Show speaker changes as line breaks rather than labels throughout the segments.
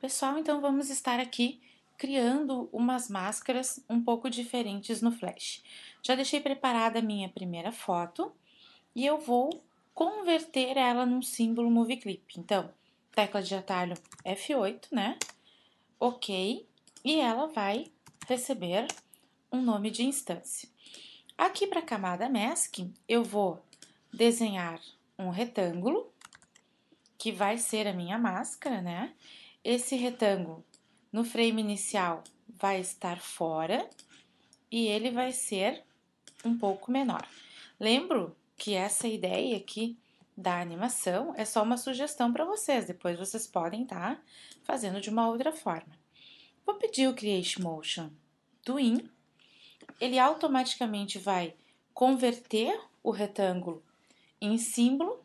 Pessoal, então vamos estar aqui criando umas máscaras um pouco diferentes no Flash. Já deixei preparada a minha primeira foto e eu vou converter ela num símbolo Movie Clip. Então, tecla de atalho F8, né? OK. E ela vai receber um nome de instância. Aqui para a camada Mask, eu vou desenhar um retângulo, que vai ser a minha máscara, né? Esse retângulo no frame inicial vai estar fora e ele vai ser um pouco menor. Lembro que essa ideia aqui da animação é só uma sugestão para vocês, depois vocês podem estar tá fazendo de uma outra forma. Vou pedir o Create Motion do IN, ele automaticamente vai converter o retângulo em símbolo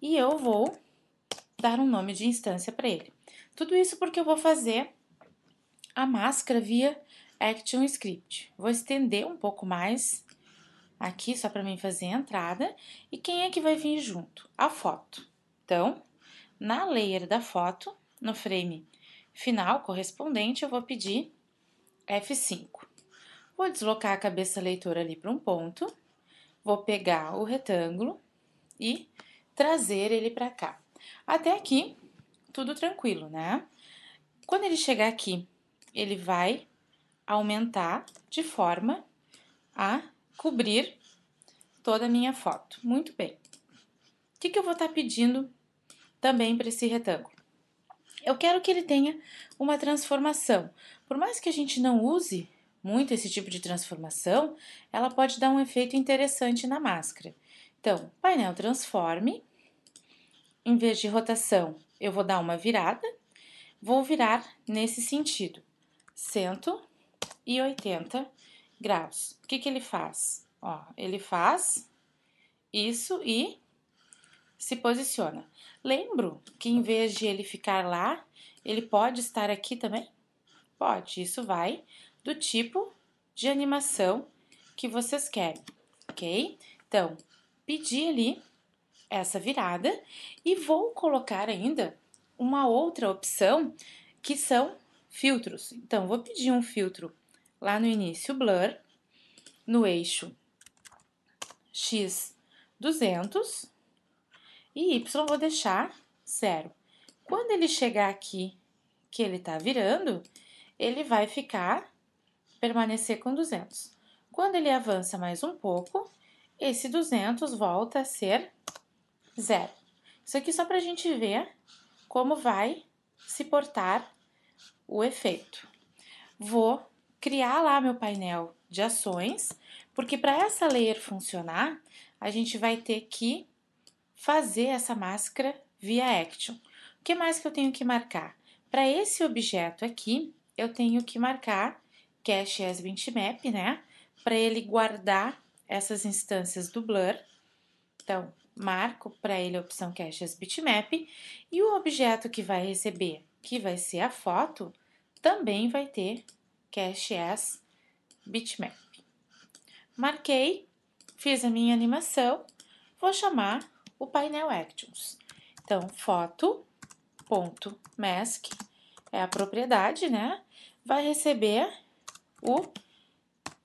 e eu vou dar um nome de instância para ele. Tudo isso porque eu vou fazer a máscara via Action Script. Vou estender um pouco mais aqui só para mim fazer a entrada e quem é que vai vir junto? A foto. Então, na layer da foto, no frame final correspondente, eu vou pedir F5. Vou deslocar a cabeça leitora ali para um ponto, vou pegar o retângulo e trazer ele para cá. Até aqui, tudo tranquilo, né? Quando ele chegar aqui, ele vai aumentar de forma a cobrir toda a minha foto. Muito bem. O que, que eu vou estar tá pedindo também para esse retângulo? Eu quero que ele tenha uma transformação. Por mais que a gente não use muito esse tipo de transformação, ela pode dar um efeito interessante na máscara. Então, painel transforme, em vez de rotação, eu vou dar uma virada, vou virar nesse sentido, 180 graus. O que, que ele faz? Ó, ele faz isso e se posiciona. Lembro que em vez de ele ficar lá, ele pode estar aqui também? Pode, isso vai do tipo de animação que vocês querem, ok? Então, pedi ali essa virada e vou colocar ainda uma outra opção que são filtros. Então, vou pedir um filtro lá no início blur, no eixo x200 e y vou deixar zero. Quando ele chegar aqui que ele está virando, ele vai ficar, permanecer com 200. Quando ele avança mais um pouco, esse 200 volta a ser zero. Isso aqui só para a gente ver como vai se portar o efeito. Vou criar lá meu painel de ações, porque para essa layer funcionar, a gente vai ter que fazer essa máscara via action. O que mais que eu tenho que marcar? Para esse objeto aqui, eu tenho que marcar cache as 20 map, né? Para ele guardar essas instâncias do blur. Então, marco para ele a opção Caches Bitmap e o objeto que vai receber, que vai ser a foto, também vai ter Cache as Bitmap. Marquei, fiz a minha animação, vou chamar o painel Actions. Então, foto.mask é a propriedade, né? Vai receber o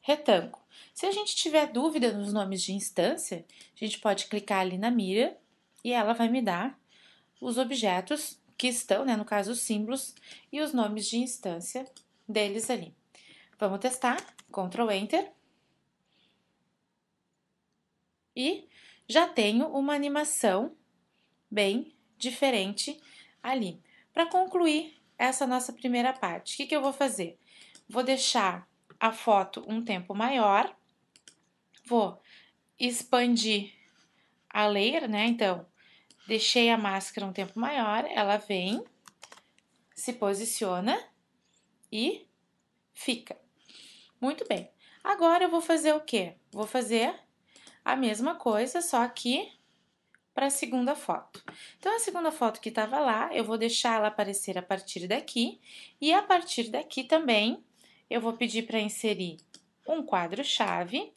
retângulo. Se a gente tiver dúvida nos nomes de instância, a gente pode clicar ali na mira e ela vai me dar os objetos que estão, né, no caso os símbolos, e os nomes de instância deles ali. Vamos testar, Ctrl Enter. E já tenho uma animação bem diferente ali. Para concluir essa nossa primeira parte, o que, que eu vou fazer? Vou deixar a foto um tempo maior, vou expandir a layer, né? Então, deixei a máscara um tempo maior, ela vem, se posiciona e fica. Muito bem. Agora eu vou fazer o quê? Vou fazer a mesma coisa, só que para a segunda foto. Então, a segunda foto que estava lá, eu vou deixar ela aparecer a partir daqui e a partir daqui também eu vou pedir para inserir um quadro-chave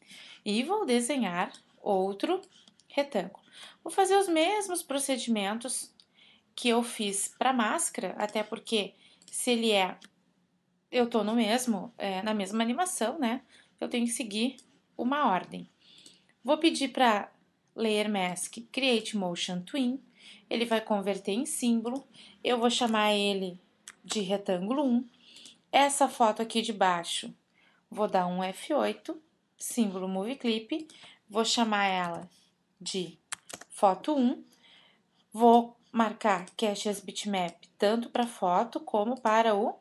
e vou desenhar outro retângulo. Vou fazer os mesmos procedimentos que eu fiz para a máscara, até porque se ele é, eu estou no mesmo, é, na mesma animação, né? Eu tenho que seguir uma ordem. Vou pedir para Layer Mask Create Motion Twin, ele vai converter em símbolo, eu vou chamar ele de retângulo 1, essa foto aqui de baixo. Vou dar um F8, símbolo Movie Clip, vou chamar ela de foto 1, vou marcar caches bitmap tanto para foto como para o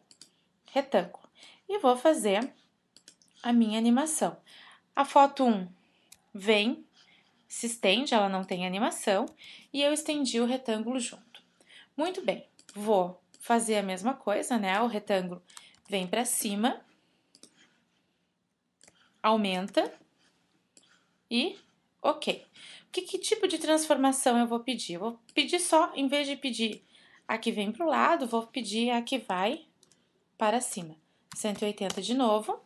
retângulo. E vou fazer a minha animação. A foto 1 vem, se estende, ela não tem animação, e eu estendi o retângulo junto. Muito bem, vou fazer a mesma coisa, né? O retângulo vem para cima, aumenta e ok. Que, que tipo de transformação eu vou pedir? Eu vou pedir só, em vez de pedir a que vem para o lado, vou pedir a que vai para cima. 180 de novo.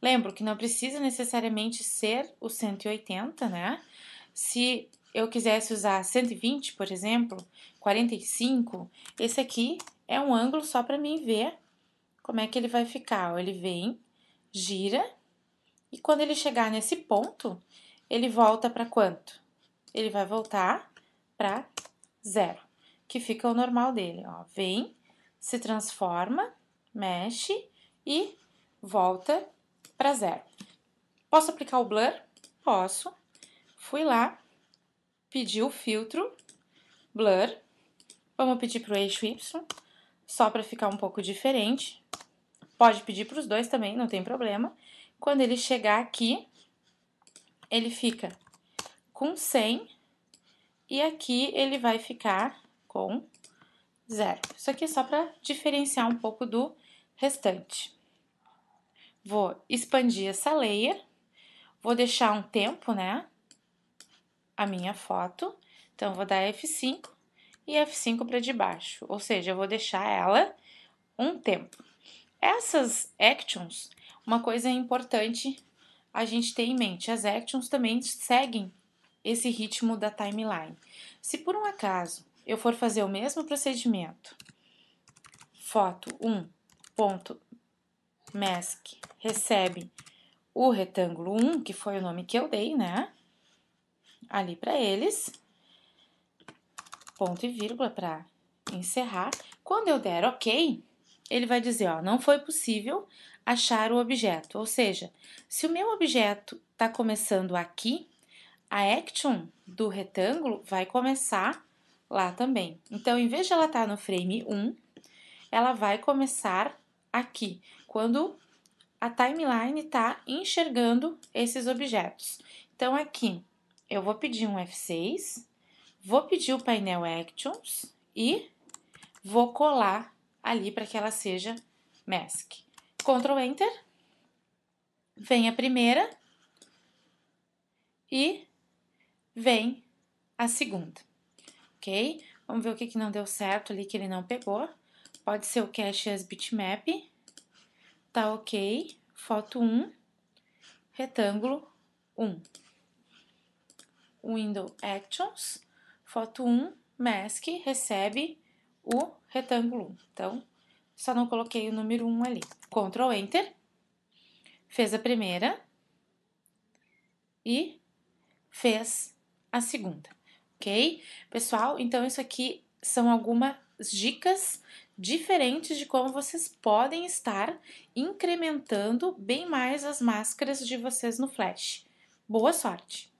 Lembro que não precisa necessariamente ser o 180, né? Se eu quisesse usar 120, por exemplo, 45, esse aqui é um ângulo só para mim ver como é que ele vai ficar? Ele vem, gira, e quando ele chegar nesse ponto, ele volta para quanto? Ele vai voltar para zero, que fica o normal dele. Ó. Vem, se transforma, mexe e volta para zero. Posso aplicar o blur? Posso. Fui lá, pedi o filtro, blur. Vamos pedir para o eixo Y, só para ficar um pouco diferente. Pode pedir para os dois também, não tem problema. Quando ele chegar aqui, ele fica com 100 e aqui ele vai ficar com 0. Isso aqui é só para diferenciar um pouco do restante. Vou expandir essa layer, vou deixar um tempo, né, a minha foto. Então, vou dar F5 e F5 para de baixo, ou seja, eu vou deixar ela um tempo. Essas actions, uma coisa importante a gente ter em mente, as actions também seguem esse ritmo da timeline. Se por um acaso eu for fazer o mesmo procedimento, foto 1 ponto mask recebe o retângulo 1, que foi o nome que eu dei, né? Ali para eles, ponto e vírgula para encerrar. Quando eu der OK, ele vai dizer, ó, não foi possível achar o objeto. Ou seja, se o meu objeto está começando aqui, a action do retângulo vai começar lá também. Então, em vez de ela estar tá no frame 1, ela vai começar aqui, quando a timeline está enxergando esses objetos. Então, aqui eu vou pedir um F6, vou pedir o painel Actions e vou colar ali para que ela seja mask. Ctrl Enter, vem a primeira e vem a segunda, ok? Vamos ver o que, que não deu certo ali, que ele não pegou. Pode ser o cache as bitmap, tá ok, foto 1, retângulo 1. Window Actions, foto 1, mask, recebe o retângulo 1. Então, só não coloquei o número 1 ali. Ctrl Enter, fez a primeira e fez a segunda, ok? Pessoal, então isso aqui são algumas dicas diferentes de como vocês podem estar incrementando bem mais as máscaras de vocês no Flash. Boa sorte!